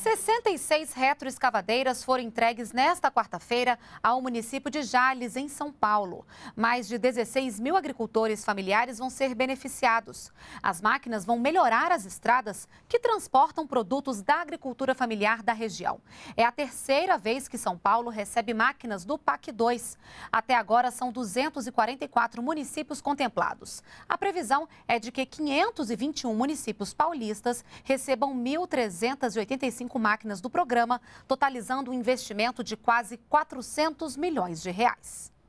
66 retroescavadeiras foram entregues nesta quarta-feira ao município de Jales, em São Paulo. Mais de 16 mil agricultores familiares vão ser beneficiados. As máquinas vão melhorar as estradas que transportam produtos da agricultura familiar da região. É a terceira vez que São Paulo recebe máquinas do PAC 2. Até agora são 244 municípios contemplados. A previsão é de que 521 municípios paulistas recebam 1.385 25 máquinas do programa, totalizando um investimento de quase 400 milhões de reais.